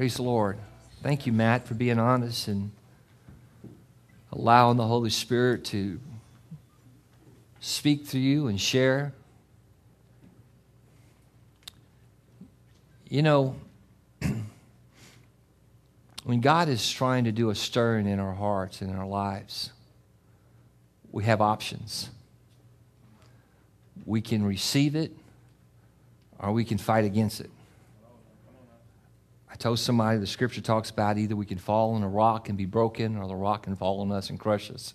Praise the Lord. Thank you, Matt, for being honest and allowing the Holy Spirit to speak through you and share. You know, when God is trying to do a stirring in our hearts and in our lives, we have options. We can receive it or we can fight against it told somebody the scripture talks about either we can fall on a rock and be broken or the rock can fall on us and crush us.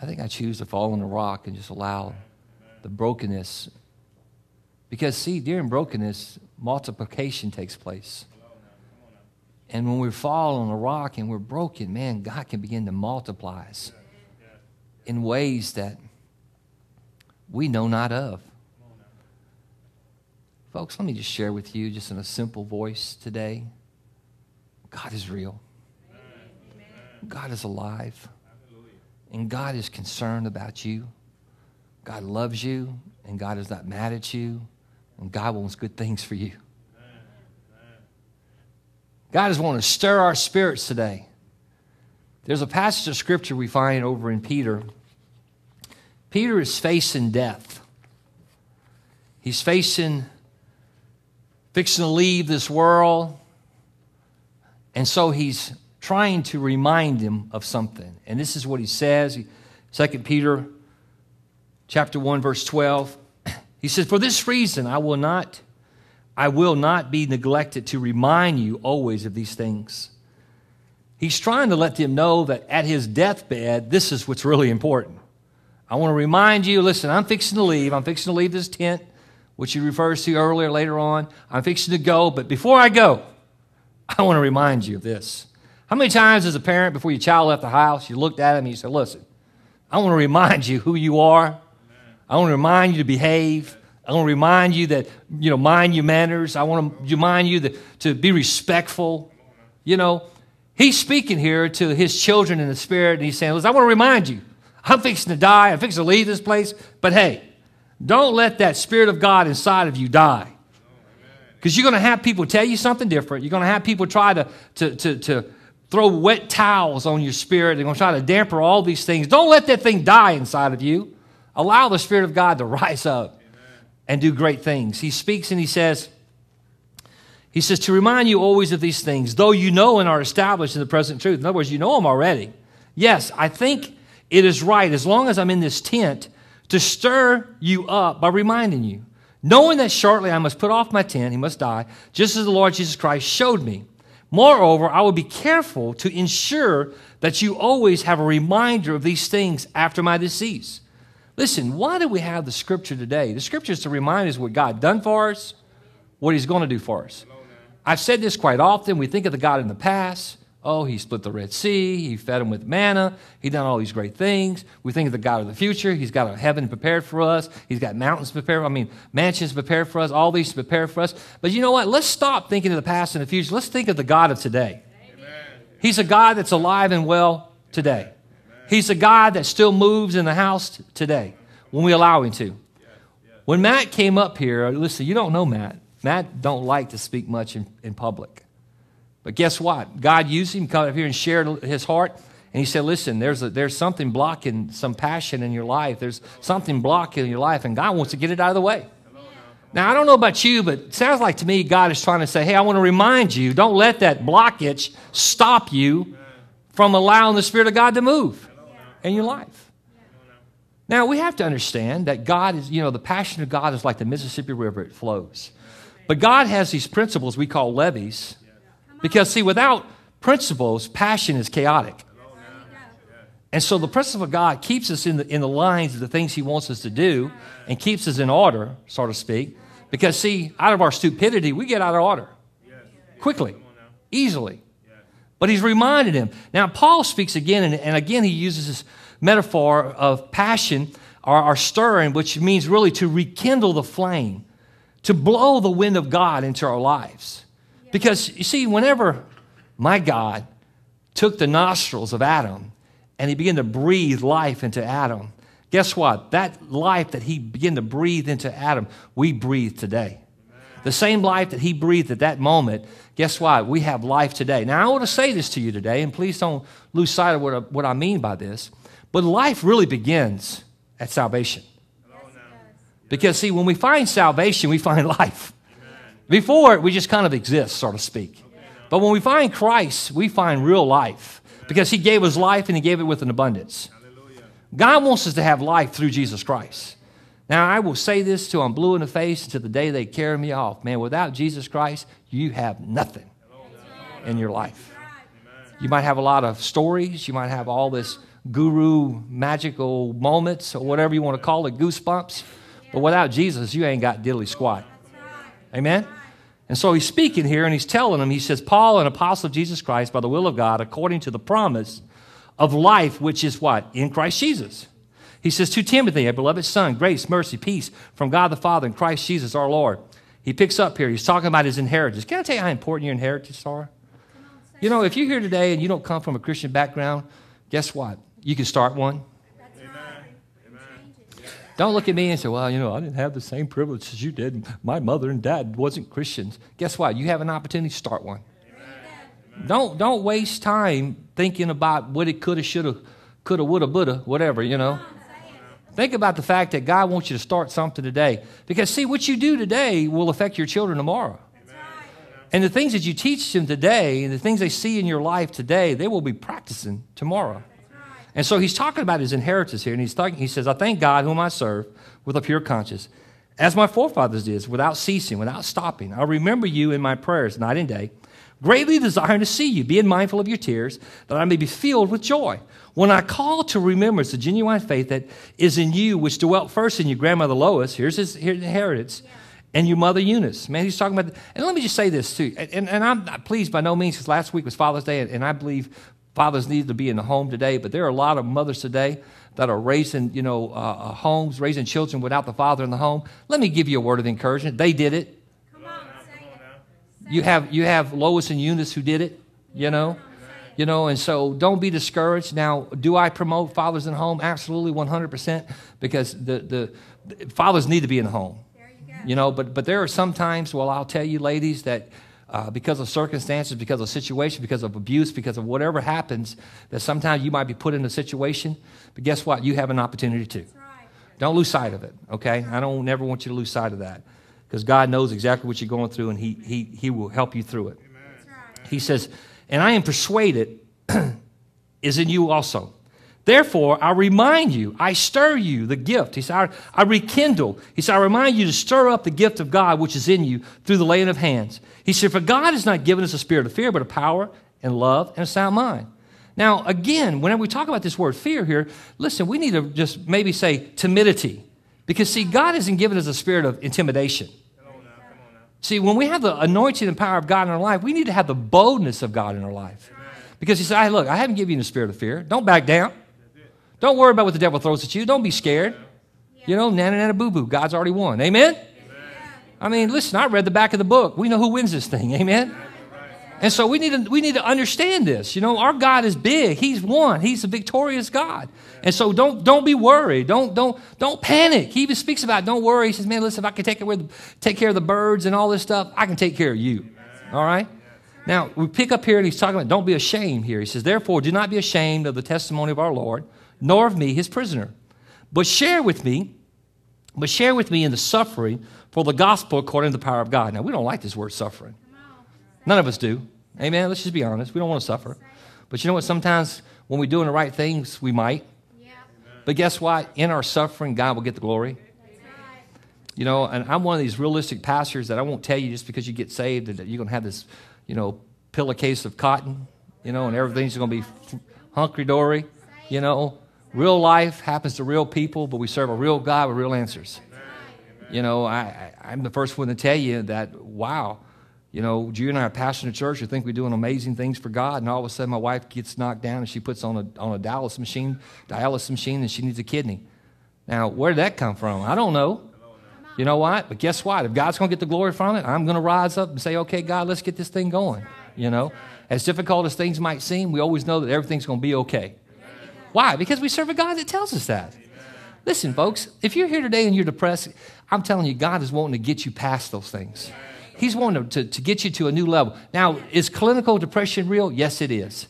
I think I choose to fall on a rock and just allow the brokenness. Because, see, during brokenness, multiplication takes place. And when we fall on a rock and we're broken, man, God can begin to multiply us in ways that we know not of. Folks, let me just share with you, just in a simple voice today God is real, Amen. God is alive, Hallelujah. and God is concerned about you. God loves you, and God is not mad at you, and God wants good things for you. God is wanting to stir our spirits today. There's a passage of scripture we find over in Peter. Peter is facing death. He's facing fixing to leave this world. And so he's trying to remind him of something. And this is what he says. 2 Peter chapter 1 verse 12. He says, "For this reason I will not I will not be neglected to remind you always of these things." He's trying to let them know that at his deathbed, this is what's really important. I want to remind you, listen, I'm fixing to leave. I'm fixing to leave this tent which he refers to earlier later on. I'm fixing to go, but before I go, I want to remind you of this. How many times as a parent before your child left the house, you looked at him and you said, Listen, I want to remind you who you are. I want to remind you to behave. I want to remind you that, you know, mind your manners. I want to remind you that, to be respectful. You know, he's speaking here to his children in the spirit, and he's saying, Listen, I want to remind you, I'm fixing to die. I'm fixing to leave this place, but hey, don't let that Spirit of God inside of you die. Because you're going to have people tell you something different. You're going to have people try to, to, to, to throw wet towels on your spirit. They're going to try to damper all these things. Don't let that thing die inside of you. Allow the Spirit of God to rise up Amen. and do great things. He speaks and he says, he says, to remind you always of these things, though you know and are established in the present truth. In other words, you know them already. Yes, I think it is right. As long as I'm in this tent, to stir you up by reminding you, knowing that shortly I must put off my tent, he must die, just as the Lord Jesus Christ showed me. Moreover, I will be careful to ensure that you always have a reminder of these things after my decease. Listen, why do we have the scripture today? The scripture is to remind us what God done for us, what he's going to do for us. I've said this quite often. We think of the God in the past. Oh, he split the Red Sea. He fed them with manna. He done all these great things. We think of the God of the future. He's got a heaven prepared for us. He's got mountains prepared. I mean, mansions prepared for us. All these prepared for us. But you know what? Let's stop thinking of the past and the future. Let's think of the God of today. Amen. He's a God that's alive and well today. Amen. He's a God that still moves in the house today when we allow him to. When Matt came up here, listen, you don't know Matt. Matt don't like to speak much in, in public. But guess what? God used him, come up here and shared his heart. And he said, Listen, there's, a, there's something blocking some passion in your life. There's something blocking your life, and God wants to get it out of the way. Now, I don't know about you, but it sounds like to me God is trying to say, Hey, I want to remind you, don't let that blockage stop you from allowing the Spirit of God to move in your life. Now, we have to understand that God is, you know, the passion of God is like the Mississippi River, it flows. But God has these principles we call levees because, see, without principles, passion is chaotic. And so the principle of God keeps us in the, in the lines of the things He wants us to do and keeps us in order, so to speak. Because, see, out of our stupidity, we get out of order quickly, easily. But He's reminded him. Now, Paul speaks again, and, and again, he uses this metaphor of passion or, stirring, which means really to rekindle the flame, to blow the wind of God into our lives. Because you see, whenever my God took the nostrils of Adam and he began to breathe life into Adam, guess what? That life that he began to breathe into Adam, we breathe today. The same life that he breathed at that moment, guess what? We have life today. Now, I want to say this to you today, and please don't lose sight of what I, what I mean by this, but life really begins at salvation. Because, see, when we find salvation, we find life. Before, we just kind of exist, so to speak. But when we find Christ, we find real life because He gave us life and He gave it with an abundance. God wants us to have life through Jesus Christ. Now, I will say this till I'm blue in the face, until the day they carry me off. Man, without Jesus Christ, you have nothing in your life. You might have a lot of stories, you might have all this guru magical moments or whatever you want to call it, goosebumps. But without Jesus, you ain't got diddly squat. Amen? And so he's speaking here and he's telling them, he says, Paul, an apostle of Jesus Christ by the will of God, according to the promise of life, which is what? In Christ Jesus. He says, To Timothy, a beloved son, grace, mercy, peace from God the Father and Christ Jesus our Lord. He picks up here. He's talking about his inheritance. Can I tell you how important your inheritance are? You know, if you're here today and you don't come from a Christian background, guess what? You can start one. Don't look at me and say, well, you know, I didn't have the same privilege as you did. My mother and dad wasn't Christians. Guess what? You have an opportunity to start one. Amen. Don't, don't waste time thinking about what it could have, should have, could have, would have, would have, whatever, you know. Think about the fact that God wants you to start something today. Because, see, what you do today will affect your children tomorrow. And the things that you teach them today and the things they see in your life today, they will be practicing tomorrow. And so he's talking about his inheritance here, and he's talking, he says, I thank God whom I serve with a pure conscience, as my forefathers did, without ceasing, without stopping. I remember you in my prayers night and day, greatly desiring to see you, being mindful of your tears, that I may be filled with joy. When I call to remembrance the genuine faith that is in you, which dwelt first in your grandmother Lois, here's his inheritance. Yeah and your mother Eunice. Man, he's talking about. And let me just say this too. And, and I'm pleased by no means because last week was Father's Day, and, and I believe fathers need to be in the home today, but there are a lot of mothers today that are raising, you know, uh, uh homes, raising children without the father in the home. Let me give you a word of encouragement. They did it. You have you have Lois and Eunice who did it. You know. You know, and so don't be discouraged. Now, do I promote fathers in the home? Absolutely, 100%, because the, the, the fathers need to be in the home. You, you know, but, but there are some times, well, I'll tell you, ladies, that uh, because of circumstances, because of situation, because of abuse, because of whatever happens, that sometimes you might be put in a situation. But guess what? You have an opportunity too. Right. Don't lose sight of it, okay? I don't never want you to lose sight of that because God knows exactly what you're going through and He, he, he will help you through it. He says, And I am persuaded is in you also Therefore, I remind you, I stir you the gift. He said, I, I, rekindle. He said, I remind you to stir up the gift of God which is in you through the laying of hands. He said, For God has not given us a spirit of fear, but a power and love and a sound mind. Now, again, whenever we talk about this word fear here, listen, we need to just maybe say timidity. Because, see, God hasn't given us a spirit of intimidation. See, when we have the anointing and power of God in our life, we need to have the boldness of God in our life. Because He said, Hey, look, I haven't given you the spirit of fear. Don't back down. Don't worry about what the devil throws at you. Don't be scared. Yeah. You know, nana nana boo boo. God's already won. Amen? Amen? I mean, listen, I read the back of the book. We know who wins this thing. Amen? And so we need to, we need to understand this. You know, our God is big. He's one. He's a victorious God. And so don't don't be worried. Don't don't don't panic. He even speaks about it. don't worry. He says, man, listen, if I can take care of the, take care of the birds and all this stuff, I can take care of you. All right. Now we pick up here, and he's talking about don't be ashamed here. He says, therefore, do not be ashamed of the testimony of our Lord, nor of me his prisoner. But share with me, but share with me in the suffering for the gospel according to the power of God. Now, we don't like this word suffering. None of us do. Amen. Let's just be honest. We don't want to suffer. But you know what? Sometimes when we're doing the right things, we might. But guess what? In our suffering, God will get the glory. You know, and I'm one of these realistic pastors that I won't tell you just because you get saved that you're going to have this, you know, pillowcase of cotton, you know, and everything's going to be hunky dory, you know. Real life happens to real people, but we serve a real God with real answers. Amen. You know, I, I, am the first one to tell you that, wow, you know, you and I are pastoring a church. You think we're doing amazing things for God, and all of a sudden my wife gets knocked down and she puts on a, on a dialysis machine, dialysis machine, and she needs a kidney. Now, where did that come from? I don't know. You know what? But guess what? If God's going to get the glory from it, I'm going to rise up and say, okay, God, let's get this thing going. You know, as difficult as things might seem, we always know that everything's going to be okay. Why? Because we serve a God that tells us that. Amen. Listen, folks, if you're here today and you're depressed, I'm telling you, God is wanting to get you past those things. He's wanting to, to, to get you to a new level. Now, is clinical depression real? Yes, it is.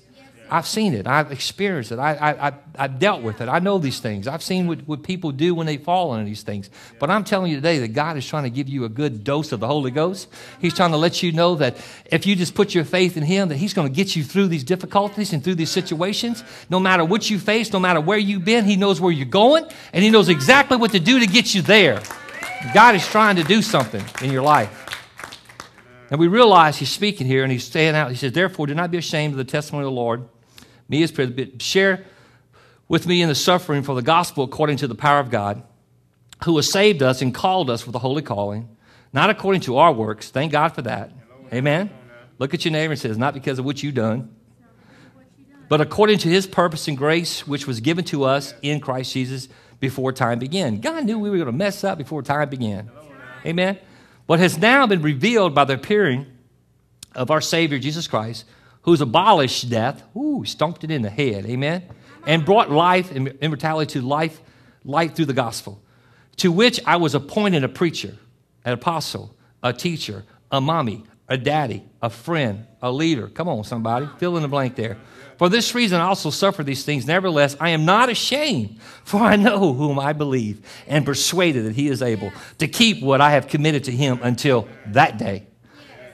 I've seen it. I've experienced it. I, I, have dealt with it. I know these things. I've seen what, what people do when they fall into these things. But I'm telling you today that God is trying to give you a good dose of the Holy Ghost. He's trying to let you know that if you just put your faith in Him, that He's going to get you through these difficulties and through these situations. No matter what you face, no matter where you've been, He knows where you're going and He knows exactly what to do to get you there. God is trying to do something in your life. And we realize he's speaking here and he's saying out, he says, Therefore, do not be ashamed of the testimony of the Lord, me as but share with me in the suffering for the gospel according to the power of God, who has saved us and called us with a holy calling, not according to our works. Thank God for that. Amen. Look at your neighbor and says, not because of what you've done, but according to his purpose and grace, which was given to us in Christ Jesus before time began. God knew we were going to mess up before time began. Amen. What has now been revealed by the appearing of our Savior Jesus Christ who's abolished death, who stomped it in the head, amen, and brought life and immortality to life, light through the gospel, to which I was appointed a preacher, an apostle, a teacher, a mommy, a daddy, a friend, a leader. Come on, somebody, fill in the blank there. For this reason I also suffer these things. Nevertheless, I am not ashamed, for I know whom I believe and persuaded that he is able to keep what I have committed to him until that day.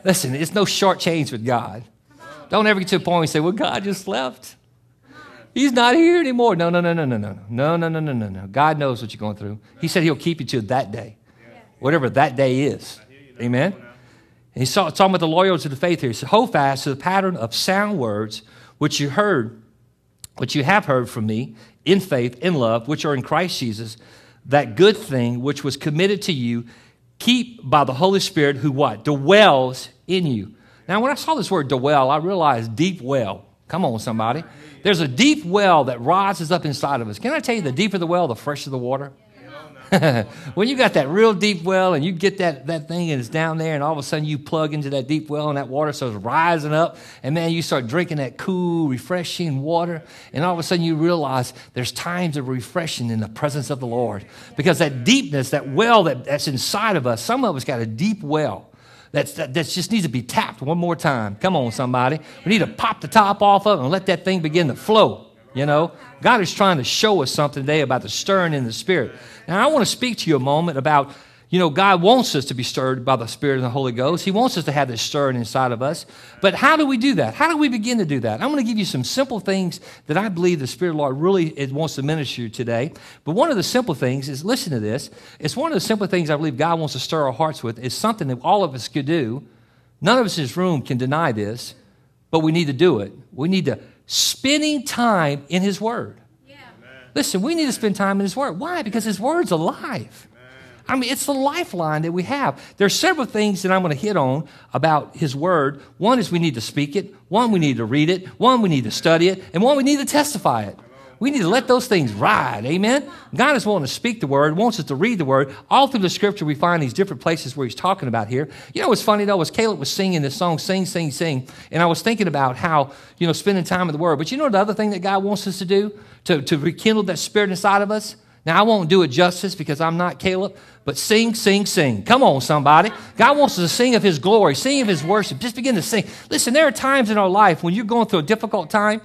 Listen, it's no short change with God. Don't ever get to a point where you say, well, God just left. He's not here anymore. No, no, no, no, no, no, no, no, no, no, no, no. God knows what you're going through. He said He'll keep you till that day, whatever that day is. Amen. And he's talking about the loyalty to the faith here. He said, Hold fast to the pattern of sound words which you heard, which you have heard from me in faith, in love, which are in Christ Jesus. That good thing which was committed to you, keep by the Holy Spirit who what? Dwells in you. Now, when I saw this word dwell, I realized deep well. Come on, somebody. There's a deep well that rises up inside of us. Can I tell you, the deeper the well, the fresher the water? when you got that real deep well and you get that, that thing and it's down there and all of a sudden you plug into that deep well and that water starts rising up and man you start drinking that cool refreshing water and all of a sudden you realize there's times of refreshing in the presence of the lord because that deepness that well that, that's inside of us some of us got a deep well that's, that, that just needs to be tapped one more time. Come on, somebody. We need to pop the top off of it and let that thing begin to flow. You know, God is trying to show us something today about the stirring in the Spirit. Now, I want to speak to you a moment about you know, God wants us to be stirred by the Spirit and the Holy Ghost. He wants us to have this stirring inside of us. But how do we do that? How do we begin to do that? I'm going to give you some simple things that I believe the Spirit of the Lord really wants to minister to today. But one of the simple things is listen to this. It's one of the simple things I believe God wants to stir our hearts with. It's something that all of us could do. None of us in this room can deny this, but we need to do it. We need to spending time in His Word. Yeah. Listen, we need to spend time in His Word. Why? Because His Word's alive. I mean, it's the lifeline that we have. There are several things that I'm going to hit on about His Word. One is we need to speak it. One, we need to read it. One, we need to study it. And one, we need to testify it. We need to let those things ride. Amen. God is wanting to speak the word, wants us to read the word. All through the scripture, we find these different places where he's talking about here. You know what's funny though was Caleb was singing this song, Sing, Sing, Sing. And I was thinking about how, you know, spending time in the word. But you know the other thing that God wants us to do? To, to rekindle that spirit inside of us? Now, I won't do it justice because I'm not Caleb, but sing, sing, sing. Come on, somebody. God wants us to sing of His glory, sing of His worship. Just begin to sing. Listen, there are times in our life when you're going through a difficult time.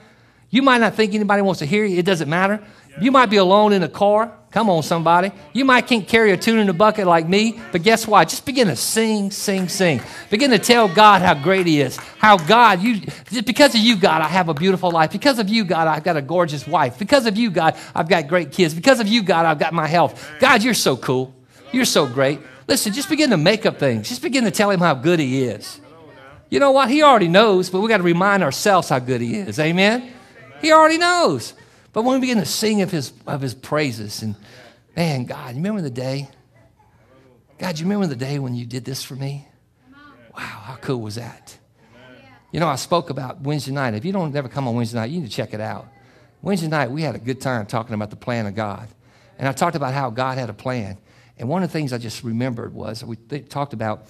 You might not think anybody wants to hear you, it doesn't matter. You might be alone in a car. Come on, somebody. You might can't carry a tune in a bucket like me, but guess what? Just begin to sing, sing, sing. Begin to tell God how great He is. How God, you, because of you, God, I have a beautiful life. Because of you, God, I've got a gorgeous wife. Because of you, God, I've got great kids. Because of you, God, I've got my health. God, you're so cool. You're so great. Listen, just begin to make up things. Just begin to tell him how good he is. You know what? He already knows, but we got to remind ourselves how good he is. Amen? He already knows. But when we begin to sing of his, of his praises, and man, God, you remember the day? God, you remember the day when you did this for me? Wow, how cool was that? You know, I spoke about Wednesday night. If you don't ever come on Wednesday night, you need to check it out. Wednesday night, we had a good time talking about the plan of God. And I talked about how God had a plan. And one of the things I just remembered was we th- talked about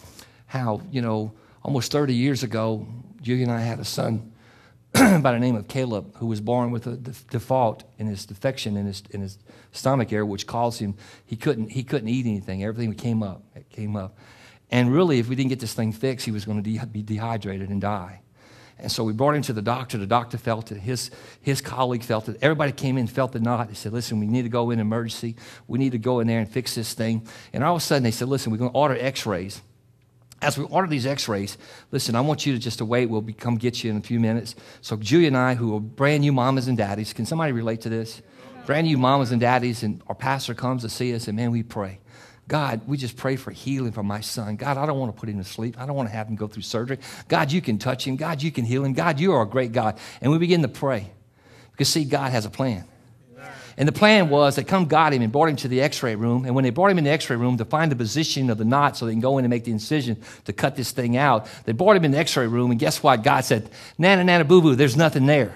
how, you know, almost 30 years ago, Julie and I had a son by the name of Caleb who was born with a de- default in his defection in his, in his stomach area, which caused him, he couldn't, he couldn't eat anything. Everything came up, it came up. And really, if we didn't get this thing fixed, he was going to de- be dehydrated and die. And so we brought him to the doctor. The doctor felt it. His, his colleague felt it. Everybody came in, felt the knot. They said, listen, we need to go in emergency. We need to go in there and fix this thing. And all of a sudden they said, listen, we're going to order x-rays. As we order these x-rays, listen, I want you to just to wait. We'll be, come get you in a few minutes. So Julia and I, who are brand new mamas and daddies, can somebody relate to this? Brand new mamas and daddies, and our pastor comes to see us, and man, we pray. God, we just pray for healing for my son. God, I don't want to put him to sleep. I don't want to have him go through surgery. God, you can touch him. God, you can heal him. God, you are a great God. And we begin to pray because, see, God has a plan. And the plan was they come got him and brought him to the x ray room. And when they brought him in the x ray room to find the position of the knot so they can go in and make the incision to cut this thing out, they brought him in the x ray room. And guess what? God said, Nana, Nana, boo boo, there's nothing there.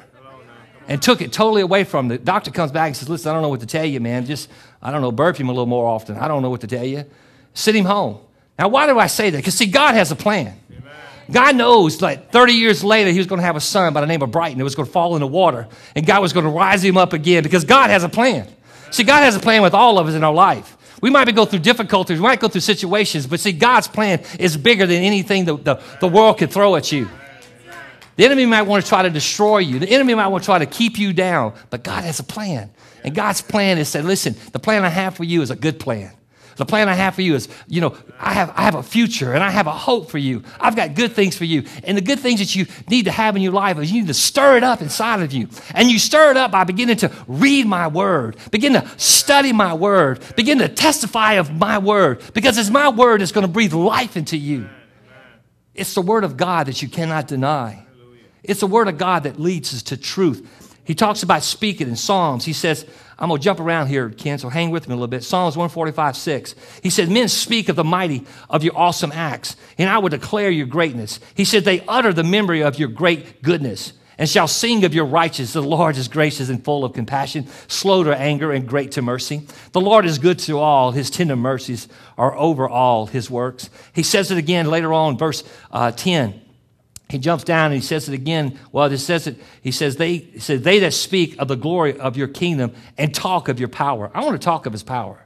And took it totally away from him. The doctor comes back and says, Listen, I don't know what to tell you, man. Just I don't know, burp him a little more often. I don't know what to tell you. Send him home. Now, why do I say that? Because, see, God has a plan. Amen. God knows like 30 years later, he was going to have a son by the name of Brighton that was going to fall in the water, and God was going to rise him up again because God has a plan. See, God has a plan with all of us in our life. We might be go through difficulties, we might go through situations, but see, God's plan is bigger than anything the, the, the world could throw at you. The enemy might want to try to destroy you. The enemy might want to try to keep you down, but God has a plan. And God's plan is said, listen, the plan I have for you is a good plan. The plan I have for you is, you know, I have, I have a future and I have a hope for you. I've got good things for you. And the good things that you need to have in your life is you need to stir it up inside of you. And you stir it up by beginning to read my word, begin to study my word, begin to testify of my word, because it's my word that's going to breathe life into you. It's the word of God that you cannot deny. It's the word of God that leads us to truth. He talks about speaking in Psalms. He says, I'm going to jump around here, Ken, so hang with me a little bit. Psalms 145, 6. He says, Men speak of the mighty of your awesome acts, and I will declare your greatness. He said, They utter the memory of your great goodness and shall sing of your righteousness. The Lord is gracious and full of compassion, slow to anger and great to mercy. The Lord is good to all. His tender mercies are over all his works. He says it again later on, verse uh, 10 he jumps down and he says it again. Well, he says it. He says they he says they that speak of the glory of your kingdom and talk of your power. I want to talk of his power.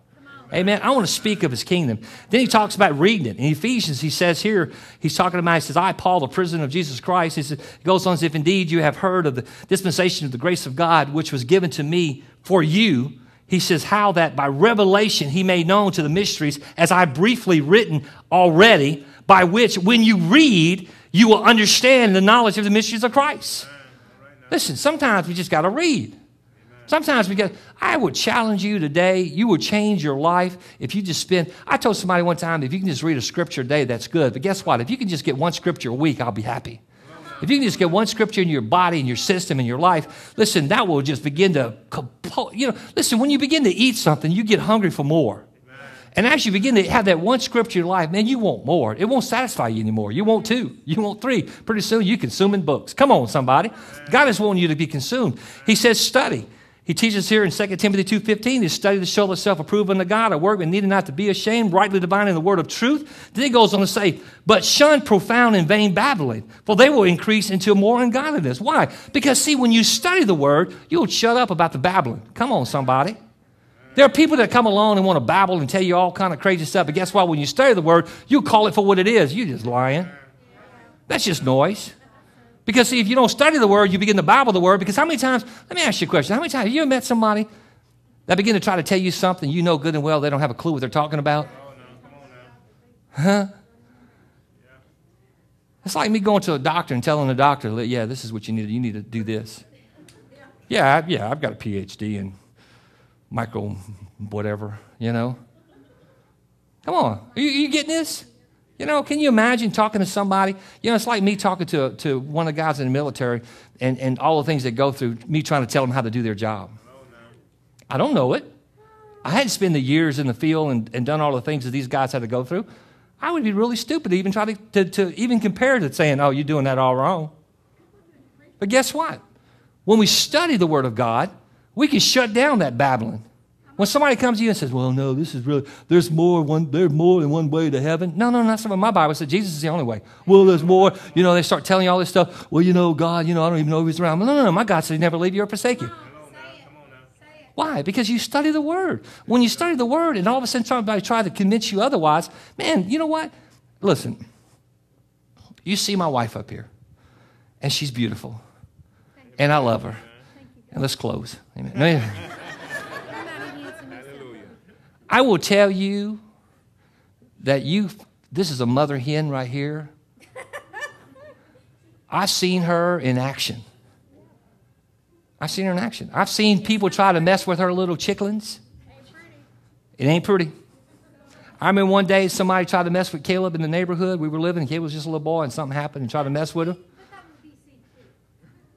Amen. I want to speak of his kingdom. Then he talks about reading it. In Ephesians, he says here, he's talking about, he says, I, Paul, the prisoner of Jesus Christ. He says, goes on as if indeed you have heard of the dispensation of the grace of God, which was given to me for you. He says, how that by revelation he made known to the mysteries, as I briefly written already, by which when you read, you will understand the knowledge of the mysteries of Christ. Listen, sometimes we just got to read. Sometimes we get, I would challenge you today, you will change your life if you just spend. I told somebody one time, if you can just read a scripture a day, that's good. But guess what? If you can just get one scripture a week, I'll be happy. If you can just get one scripture in your body, in your system, in your life, listen, that will just begin to, you know, listen, when you begin to eat something, you get hungry for more. And as you begin to have that one scripture in your life, man, you want more. It won't satisfy you anymore. You want two. You want three. Pretty soon you're consuming books. Come on, somebody. God is wanting you to be consumed. He says study. He teaches here in 2 Timothy 2.15, "Is study to show self approved unto God, a workman needed not to be ashamed, rightly dividing the word of truth. Then he goes on to say, but shun profound and vain babbling, for they will increase into more ungodliness. Why? Because see, when you study the word, you'll shut up about the babbling. Come on, somebody. There are people that come along and want to babble and tell you all kind of crazy stuff, but guess what? When you study the word, you call it for what it is. You're just lying. That's just noise. Because see, if you don't study the word, you begin to babble the word. Because how many times, let me ask you a question. How many times have you ever met somebody that begin to try to tell you something you know good and well they don't have a clue what they're talking about? Huh? It's like me going to a doctor and telling the doctor, yeah, this is what you need. You need to do this. Yeah, yeah, I've got a PhD in Michael, whatever, you know? Come on. Are you, are you getting this? You know, can you imagine talking to somebody? You know, it's like me talking to, to one of the guys in the military and, and all the things that go through, me trying to tell them how to do their job. I don't know it. I hadn't spent the years in the field and, and done all the things that these guys had to go through. I would be really stupid to even try to, to, to even compare to saying, oh, you're doing that all wrong. But guess what? When we study the Word of God, we can shut down that babbling. When somebody comes to you and says, Well, no, this is really, there's more, one, there's more than one way to heaven. No, no, that's not what my Bible says. Jesus is the only way. Well, there's more. You know, they start telling you all this stuff. Well, you know, God, you know, I don't even know if he's around. No, no, no. My God said he never leave you or forsake you. Why? Because you study the Word. When you study the Word and all of a sudden somebody tries to convince you otherwise, man, you know what? Listen, you see my wife up here, and she's beautiful, and I love her. And let's close. Amen. No, I will tell you that you, this is a mother hen right here. I've seen her in action. I've seen her in action. I've seen people try to mess with her little chicklings. It ain't pretty. I remember one day somebody tried to mess with Caleb in the neighborhood. We were living, Caleb was just a little boy, and something happened and tried to mess with him.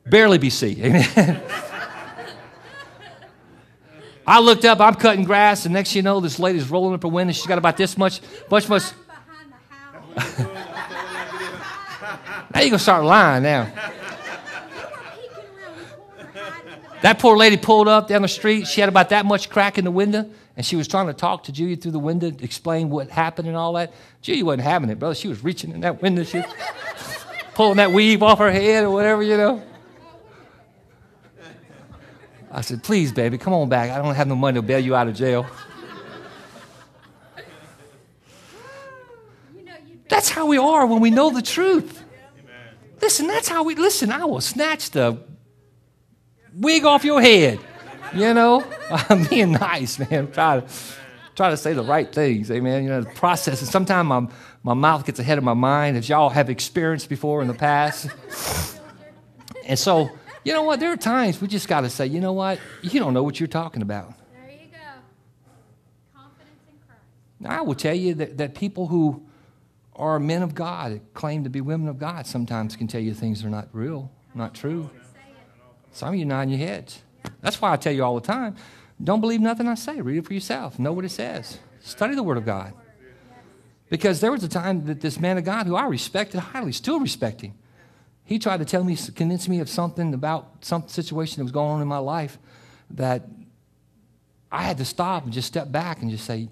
Barely BC. Amen. I looked up, I'm cutting grass, and next you know, this lady's rolling up her window. She's got about this much, much, much. now you're going to start lying now. That poor lady pulled up down the street. She had about that much crack in the window, and she was trying to talk to Julia through the window, explain what happened and all that. Julia wasn't having it, brother. She was reaching in that window. She pulling that weave off her head or whatever, you know. I said, Please, baby, come on back. I don't have no money to bail you out of jail. That's how we are when we know the truth. Listen, that's how we listen. I will snatch the wig off your head. You know, I'm being nice, man. Try to try to say the right things. Amen. You know, the process. And sometimes my my mouth gets ahead of my mind, as y'all have experienced before in the past. And so you know what? There are times we just got to say, you know what? You don't know what you're talking about. There you go. Confidence in Christ. I will tell you that, that people who are men of God, claim to be women of God, sometimes can tell you things are not real, not true. Some of you nod your heads. That's why I tell you all the time don't believe nothing I say. Read it for yourself. Know what it says. Study the Word of God. Because there was a time that this man of God, who I respected highly, still respect him, he tried to tell me, convince me of something about some situation that was going on in my life that I had to stop and just step back and just say,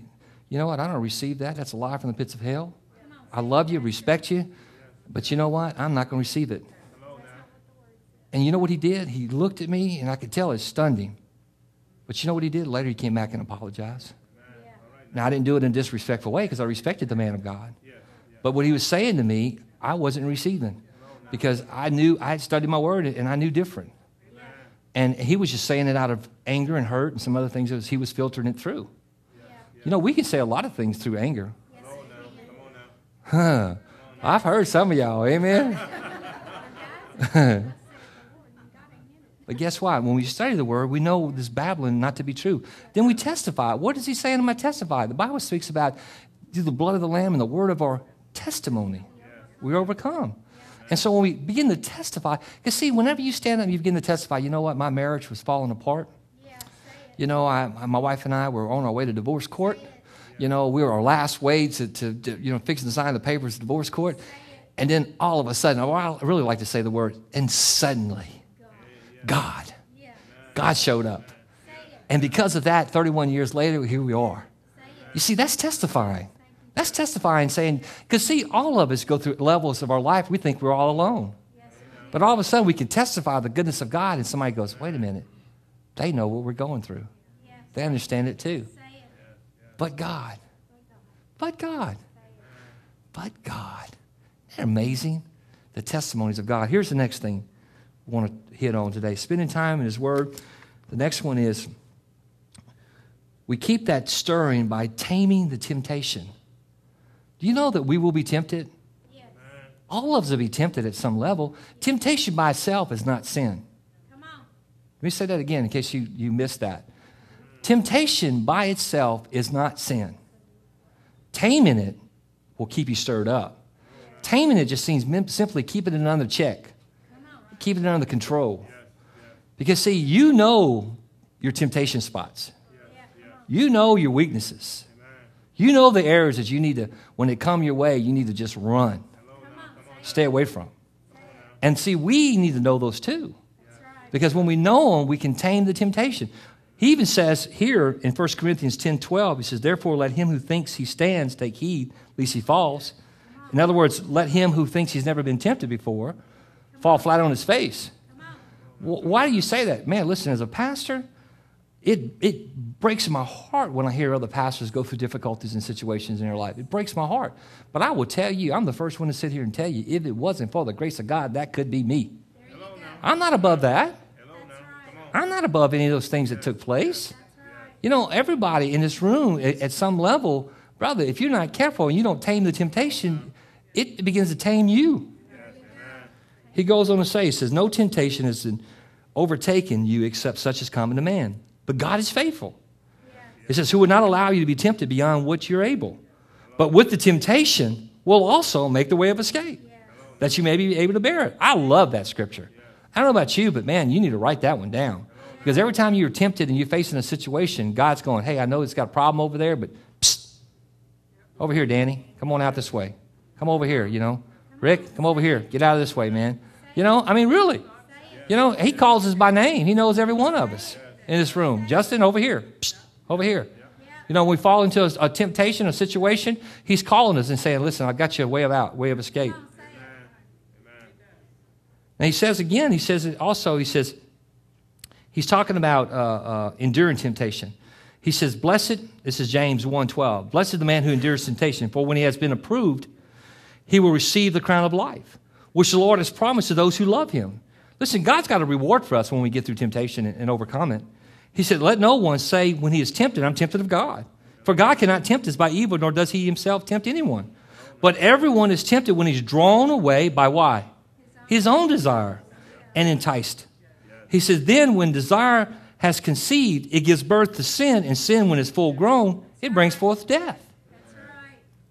you know what? I don't receive that. That's a lie from the pits of hell. I love you, respect you, but you know what? I'm not going to receive it. And you know what he did? He looked at me, and I could tell it stunned him. But you know what he did? Later, he came back and apologized. Now, I didn't do it in a disrespectful way because I respected the man of God. But what he was saying to me, I wasn't receiving because I knew I had studied my word and I knew different. And he was just saying it out of anger and hurt and some other things. as he was filtering it through. You know, we can say a lot of things through anger. Huh. I've heard some of y'all. Amen. But guess what? When we study the word, we know this babbling not to be true. Then we testify. What does he say in my testify? The Bible speaks about through the blood of the Lamb and the word of our testimony. We overcome. And so when we begin to testify, you see, whenever you stand up and you begin to testify, you know what, my marriage was falling apart. you know, I, my wife and I were on our way to divorce court. You know, we were our last way to, to, to you know, fixing to sign the papers, divorce court. And then all of a sudden, oh, I really like to say the word, and suddenly, God, God showed up. And because of that, 31 years later, here we are. You see, that's testifying. That's testifying, saying, because see, all of us go through levels of our life, we think we're all alone. But all of a sudden, we can testify the goodness of God, and somebody goes, wait a minute, they know what we're going through. They understand it too. But God, but God, but God. They're amazing, the testimonies of God. Here's the next thing I want to hit on today spending time in His Word. The next one is we keep that stirring by taming the temptation. Do you know that we will be tempted? Yes. All of us will be tempted at some level. Temptation by itself is not sin. Come on. Let me say that again in case you, you missed that. Temptation by itself is not sin. Taming it will keep you stirred up. Taming it just seems simply keeping it under check, keeping it under control. Because, see, you know your temptation spots, you know your weaknesses, you know the areas that you need to, when they come your way, you need to just run. Stay away from. And see, we need to know those too. Because when we know them, we can tame the temptation. He even says here in 1 Corinthians 10 12, he says, Therefore, let him who thinks he stands take heed, lest he falls. In other words, let him who thinks he's never been tempted before fall flat on his face. Why do you say that? Man, listen, as a pastor, it, it breaks my heart when I hear other pastors go through difficulties and situations in their life. It breaks my heart. But I will tell you, I'm the first one to sit here and tell you, if it wasn't for the grace of God, that could be me. I'm not above that. I'm not above any of those things that took place. You know, everybody in this room at, some level, brother, if you're not careful and you don't tame the temptation, it begins to tame you. He goes on to say, he says, No temptation is overtaken you except such as common to man. But God is faithful. It says, Who would not allow you to be tempted beyond what you're able, but with the temptation will also make the way of escape, that you may be able to bear it. I love that scripture. I don't know about you, but man, you need to write that one down. Because every time you're tempted and you're facing a situation, God's going, Hey, I know it's got a problem over there, but psst, over here, Danny. Come on out this way. Come over here, you know. Rick, come over here. Get out of this way, man. You know, I mean, really. You know, He calls us by name, He knows every one of us in this room. Justin, over here. Psst, over here. You know, when we fall into a, a, temptation, a situation, he's calling us and saying, Listen, I've got you a way of out, way of escape. And he says again, he says it also, he says, he's talking about uh, uh, enduring temptation. He says, Blessed, this is James 1.12, blessed the man who endures temptation, for when he has been approved, he will receive the crown of life, which the Lord has promised to those who love him. Listen, God's got a reward for us when we get through temptation and, and overcome it. He said, Let no one say when he is tempted, I'm tempted of God. For God cannot tempt us by evil, nor does he himself tempt anyone. But everyone is tempted when he's drawn away by why? His own desire and enticed. He says, Then when desire has conceived, it gives birth to sin, and sin, when it's full grown, it brings forth death.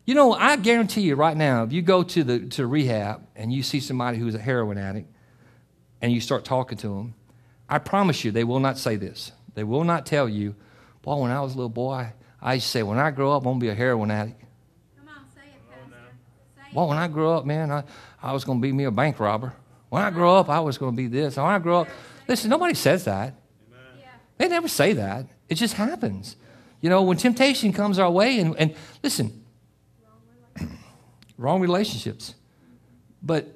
You know, I guarantee you right now, if you go to the to rehab and you see somebody who's a heroin addict, and you start talking to them, I promise you they will not say this. They will not tell you, boy, when I was a little boy, I used to say, when I grow up, I'm going to be a heroin addict. Come on, say it, Pastor. Say it. Boy, when I grow up, man, I, I was going to be me a bank robber. When I grow up, I was going to be this. When I grow up, listen, nobody says that. Amen. They never say that. It just happens. You know, when temptation comes our way, and, and listen, wrong relationships. But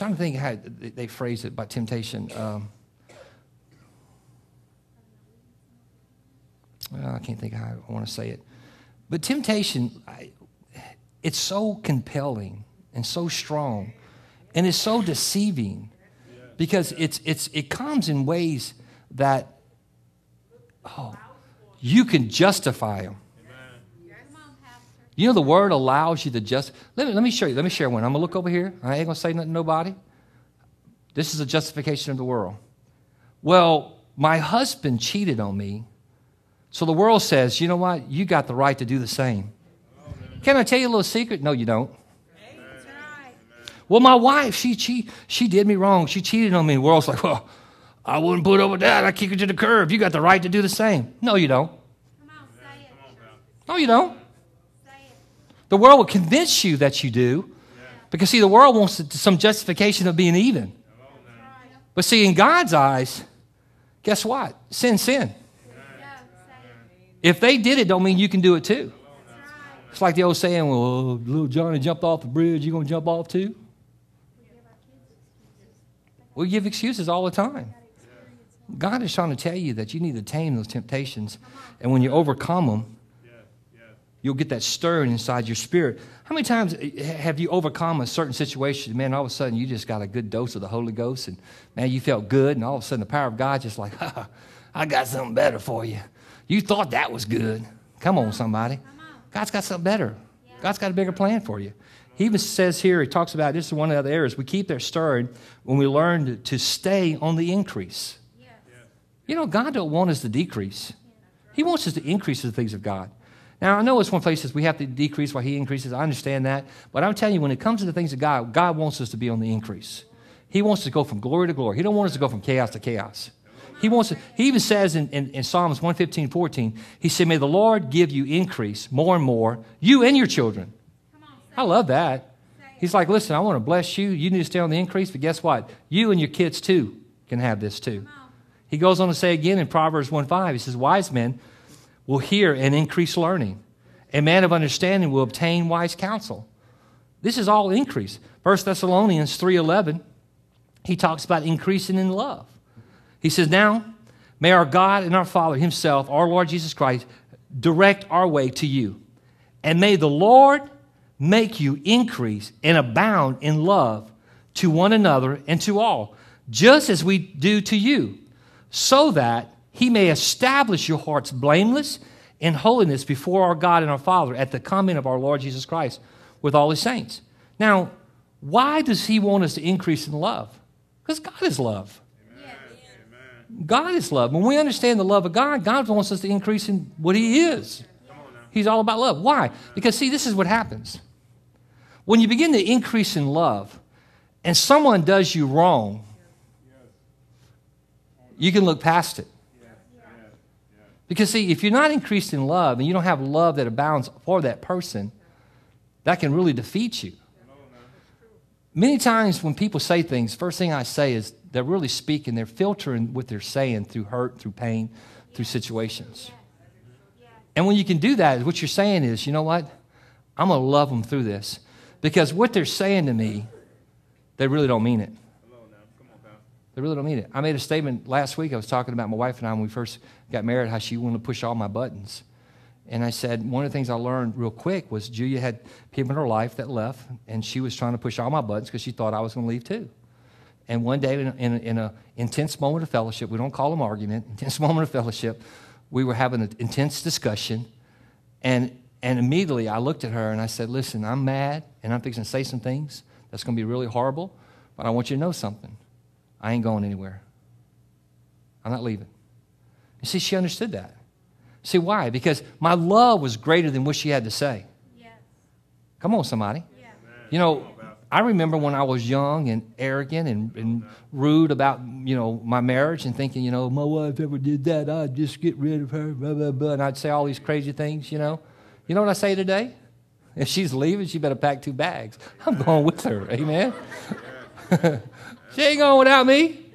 trying to think how they phrase it by temptation. Um, well, I can't think how I want to say it. But temptation, I, it's so compelling and so strong, and it's so deceiving because it's, it's, it comes in ways that, oh, you can justify them. You know, the word allows you to just. Let me, let me show you. Let me share one. I'm going to look over here. I ain't going to say nothing to nobody. This is a justification of the world. Well, my husband cheated on me. So the world says, you know what? You got the right to do the same. Can I tell you a little secret? No, you don't. Well, my wife, she, she, she did me wrong. She cheated on me. The world's like, well, I wouldn't put up with that. I kick her to the curb. You got the right to do the same. No, you don't. On, no, you don't. The world will convince you that you do. Because, see, the world wants some justification of being even. But, see, in God's eyes, guess what? Sin, sin. If they did it, don't mean you can do it too. It's like the old saying, well, little Johnny jumped off the bridge, you going to jump off too? We give excuses all the time. God is trying to tell you that you need to tame those temptations, and when you overcome them, You'll get that stirring inside your spirit. How many times eh, have you overcome a certain situation? Man, all of a sudden you just got a good dose of the Holy Ghost, and man, you felt good, and all of a sudden the power of God just like, ha, I got something better for you. You thought that was good. Come on, somebody. God's got something better. God's got a bigger plan for you. He even says here, he talks about this is one of the areas we keep that stirring when we learn to stay on the increase. You know, God don't want us to decrease. He wants us to increase the things of God. Now, I know it's one place that we have to decrease while He increases. I understand that. But I'm telling you, when it comes to the things of God, God wants us to be on the increase. He wants us to go from glory to glory. He don't want us to go from chaos to chaos. He wants to, he even says in, in, in, Psalms 115, 14, he said, May the Lord give you increase more and more, you and your children. I love that. He's like, listen, I want to bless you. You need to stay on the increase, but guess what? You and your kids too can have this too. He goes on to say again in Proverbs 1 5, he says, Wise men will hear and increase learning. A man of understanding will obtain wise counsel. This is all increase. 1 Thessalonians 3:11, he talks about increasing in love. He says, "Now may our God and our Father himself, our Lord Jesus Christ, direct our way to you. And may the Lord make you increase and abound in love to one another and to all, just as we do to you, so that he may establish your hearts blameless in holiness before our God and our Father at the coming of our Lord Jesus Christ with all his saints. Now, why does he want us to increase in love? Because God is love. Amen. God is love. When we understand the love of God, God wants us to increase in what he is. He's all about love. Why? Because, see, this is what happens. When you begin to increase in love and someone does you wrong, you can look past it. Because, see, if you're not increased in love and you don't have love that abounds for that person, that can really defeat you. Many times when people say things, first thing I say is they're really speaking, they're filtering what they're saying through hurt, through pain, through situations. And when you can do that, what you're saying is, you know what? I'm going to love them through this. Because what they're saying to me, they really don't mean it. They really don't mean it. I made a statement last week. I was talking about my wife and I when we first got married, how she wanted to push all my buttons. And I said, one of the things I learned real quick was Julia had people in her life that left, and she was trying to push all my buttons because she thought I was going to leave too. And one day, in an in a intense moment of fellowship, we don't call them argument, intense moment of fellowship, we were having an intense discussion. And, and immediately I looked at her and I said, Listen, I'm mad and I'm fixing to say some things that's going to be really horrible, but I want you to know something. I ain't going anywhere. I'm not leaving. You see, she understood that. See why? Because my love was greater than what she had to say. Yes. Come on, somebody. You know, I remember when I was young and arrogant and, and rude about, you know, my marriage and thinking, you know, my wife ever did that, I'd just get rid of her, blah, blah, blah. And I'd say all these crazy things, you know. You know what I say today? If she's leaving, she better pack two bags. I'm going with her. Amen. She ain't going without me.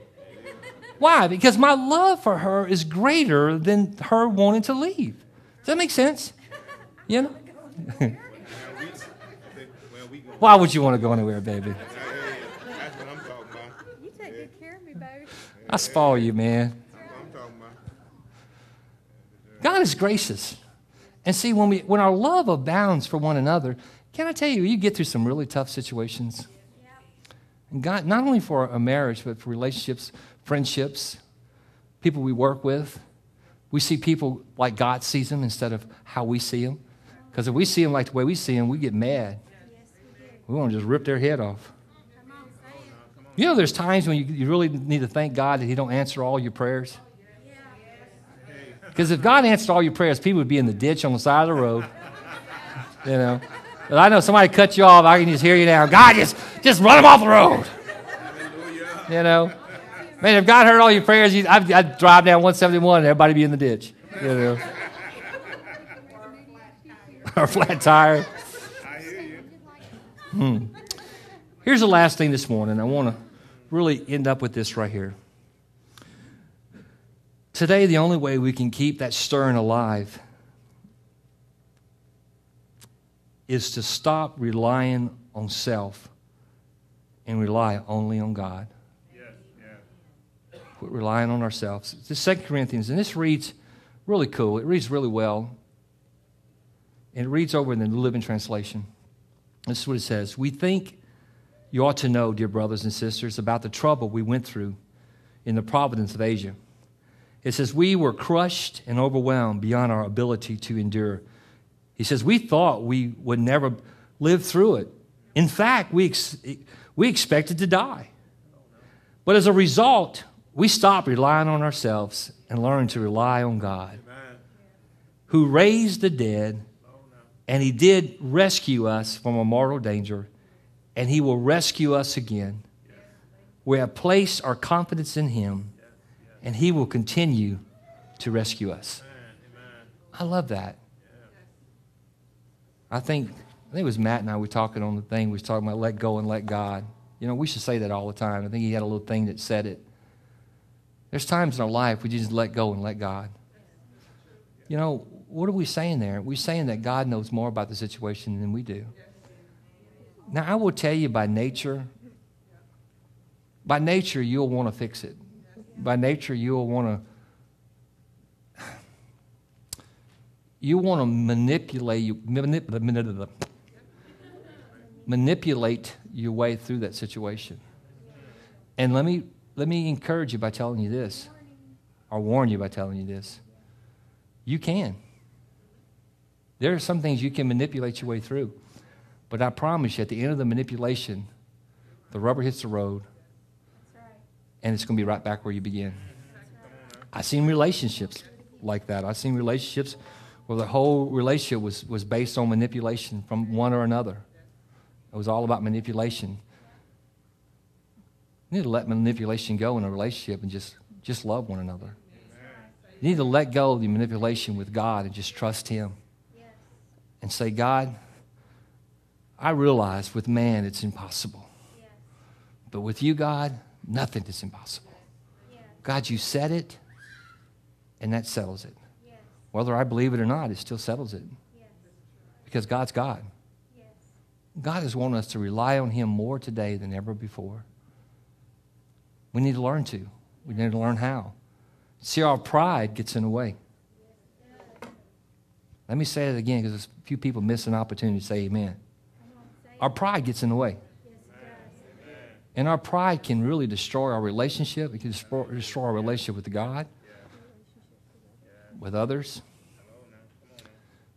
Why? Because my love for her is greater than her wanting to leave. Does that make sense? You know? Why would you want to go anywhere, baby? You take good care of me, baby. I spoil you, man. God is gracious. And see, when, we, when our love abounds for one another, can I tell you, you get through some really tough situations. And God, not only for a marriage, but for relationships, friendships, people we work with. We see people like God sees them instead of how we see them. Because if we see them like the way we see them, we get mad. We want to just rip their head off. You know, there's times when you, you really need to thank God that He don't answer all your prayers. Because if God answered all your prayers, people would be in the ditch on the side of the road. You know. But I know somebody cut you off. I can just hear you now. God, just, just run them off the road. You know? Man, if God heard all your prayers, you, I'd, I'd drive down 171 and everybody be in the ditch. You know? or flat tire. I hear you. Hmm. Here's the last thing this morning. I want to really end up with this right here. Today, the only way we can keep that stirring alive is to stop relying on self and rely only on God. Yes, yeah. Quit relying on ourselves. This Second Corinthians, and this reads really cool. It reads really well. And it reads over in the Living Translation. This is what it says. We think you ought to know, dear brothers and sisters, about the trouble we went through in the providence of Asia. It says, We were crushed and overwhelmed beyond our ability to endure he says, We thought we would never live through it. In fact, we, ex- we expected to die. But as a result, we stopped relying on ourselves and learned to rely on God, Amen. who raised the dead, and He did rescue us from a mortal danger, and He will rescue us again. Yes. We have placed our confidence in Him, yes. Yes. and He will continue to rescue us. Amen. Amen. I love that. I think, I think it was Matt and I were talking on the thing. We were talking about let go and let God. You know, we should say that all the time. I think he had a little thing that said it. There's times in our life we just let go and let God. You know, what are we saying there? We're saying that God knows more about the situation than we do. Now, I will tell you by nature, by nature, you'll want to fix it. By nature, you'll want to you want to manipulate you manipulate manipulate your way through that situation. And let me let me encourage you by telling you this, or warn you by telling you this. You can. There are some things you can manipulate your way through. But I promise you, at the end of the manipulation, the rubber hits the road, and it's going to be right back where you begin. I've seen relationships like that. I've seen relationships where the whole relationship was, was based on manipulation from one or another. It was all about manipulation. You need to let manipulation go in a relationship and just, just love one another. You need to let go of the manipulation with God and just trust Him. And say, God, I realize with man it's impossible. But with you, God, nothing is impossible. God, you said it, and that settles it. Whether I believe it or not, it still settles it. Because God's God. God has wanted us to rely on Him more today than ever before. We need to learn to. We need to learn how. See, our pride gets in the way. Let me say it again because there's a few people miss an opportunity to say amen. Our pride gets in the way. And our pride can really destroy our relationship. It can destroy, our relationship with God with others.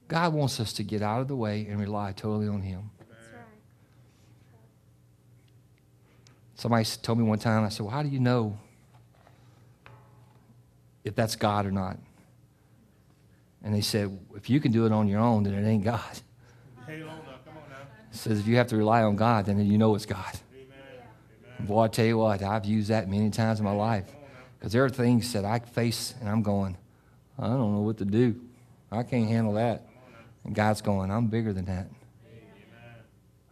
God wants us to get out of the way and rely totally on Him. Somebody told me one time, I said, Well, how do you know if that's God or not? And they said, If you can do it on your own, then it ain't God. Hey, on says, If you have to rely on God, then you know it's God. Amen. Boy, I tell you what, I've used that many times in my life because there are things that I face and I'm going, I don't know what to do. I can't handle that. And God's going, I'm bigger than that.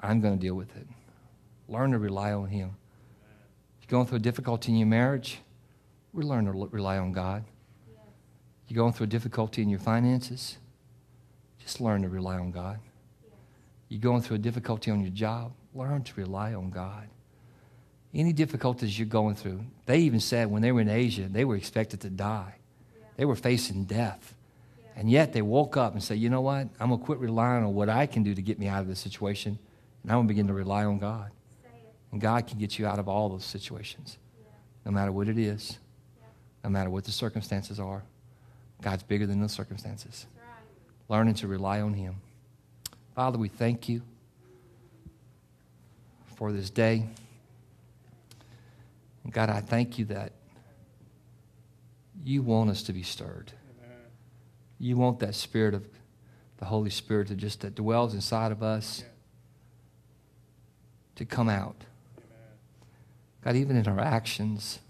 I'm going to deal with it. Learn to rely on Him. If you're going through a difficulty in your marriage, we learn to rely on God. You're going through a difficulty in your finances, just learn to rely on God. You're going through a difficulty on your job, learn to rely on God. Any difficulties you're going through, they even said when they were in Asia, they were expected to die. They were facing death. And yet they woke up and said, you know what? I'm going to quit relying on what I can do to get me out of this situation. And I'm going to begin to rely on God. And God can get you out of all those situations, no matter what it is, no matter what the circumstances are. God's bigger than the circumstances. Learning to rely on Him. Father, we thank you for this day. God, I thank you that you want us to be stirred. Amen. You want that spirit of the Holy Spirit to just that dwells inside of us to come out. Amen. God, even in our actions.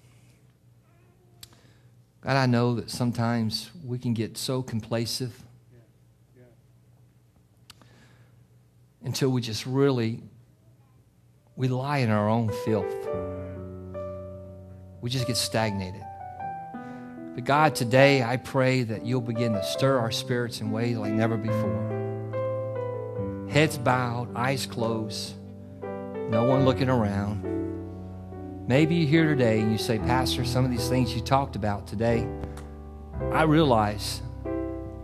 God, I know that sometimes we can get so complacent yeah. yeah. until we just really we lie in our own filth. We just get stagnated. But God, today I pray that you'll begin to stir our spirits in ways like never before. Heads bowed, eyes closed, no one looking around. Maybe you're here today and you say, Pastor, some of these things you talked about today, I realize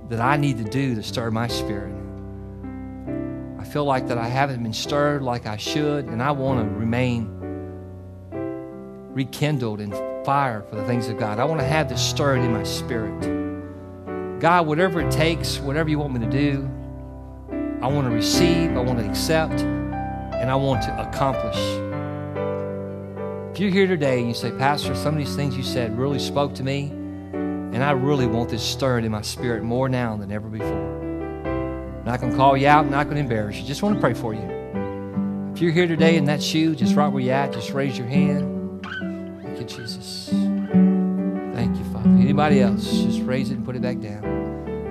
that I need to do to stir my spirit. I feel like that I haven't been stirred like I should, and I want to remain rekindled and fire for the things of God. I want to have this stirred in my spirit. God, whatever it takes, whatever you want me to do, I want to receive, I want to accept, and I want to accomplish. If you're here today and you say, Pastor, some of these things you said really spoke to me, and I really want this stirred in my spirit more now than ever before. I'm not going to call you out, I'm not going to embarrass you. Just want to pray for you. If you're here today and that's you, just right where you're at, just raise your hand. Thank you, Jesus. Anybody else? Just raise it and put it back down.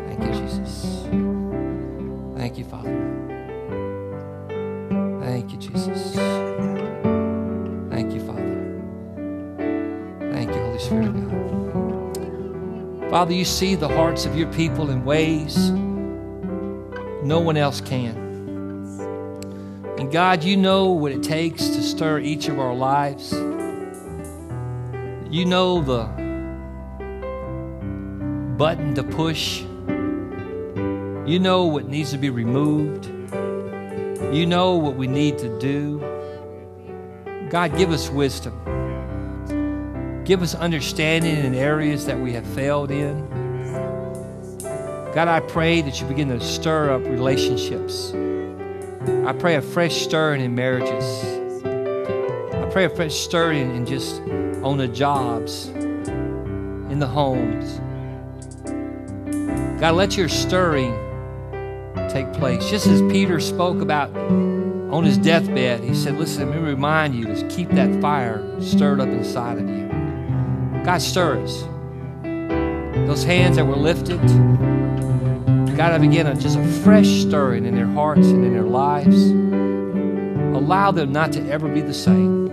Thank you, Jesus. Thank you, Father. Thank you, Jesus. Thank you, Father. Thank you, Holy Spirit of God. Father, you see the hearts of your people in ways no one else can. And God, you know what it takes to stir each of our lives. You know the button to push. You know what needs to be removed. You know what we need to do. God, give us wisdom. Give us understanding in areas that we have failed in. God, I pray that you begin to stir up relationships. I pray a fresh stirring in marriages. I pray a fresh stirring in just on the jobs, in the homes. God, let your stirring take place. Just as Peter spoke about on his deathbed, he said, Listen, let me remind you to keep that fire stirred up inside of you. God, stir us. Those hands that were lifted, God, I begin a, just a fresh stirring in their hearts and in their lives. Allow them not to ever be the same.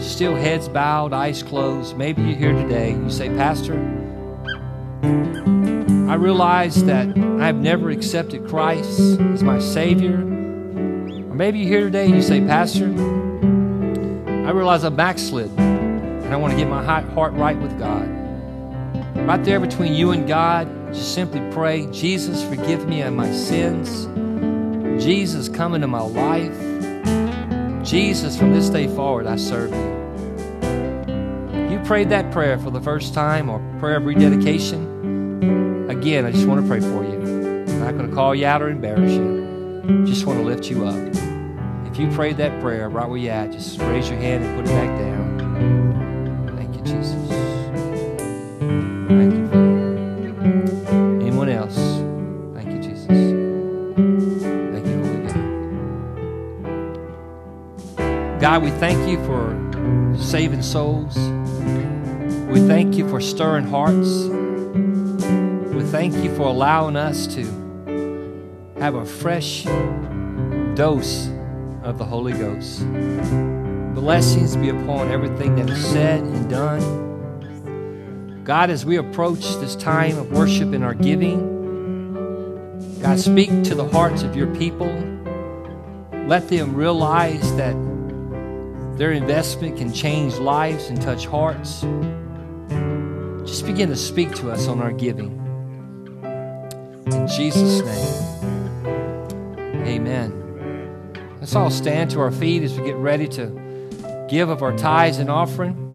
Still heads bowed, eyes closed. Maybe you're here today. You say, Pastor, I realized that I have never accepted Christ as my Savior. Or maybe you're here today and you say, Pastor, I realize I backslid and I want to get my heart right with God. Right there between you and God, just simply pray, Jesus, forgive me of my sins. Jesus, come into my life. Jesus, from this day forward, I serve you. You prayed that prayer for the first time or prayer of rededication again, I just want to pray for you. I'm not going to call you out or embarrass you. Just want to lift you up. If you prayed that prayer right where you're at, just raise your hand and put it back down. Thank you, Jesus. Thank you. Anyone else? Thank you, Jesus. Thank you, Holy God. God, we thank you for saving souls. We thank you for stirring hearts thank you for allowing us to have a fresh dose of the Holy Ghost. Blessings be upon everything that is said and done. God, as we approach this time of worship and our giving, God, speak to the hearts of your people. Let them realize that their investment can change lives and touch hearts. Just begin to speak to us on our giving. In Jesus' name, amen. Let's all stand to our feet as we get ready to give of our tithes and offering.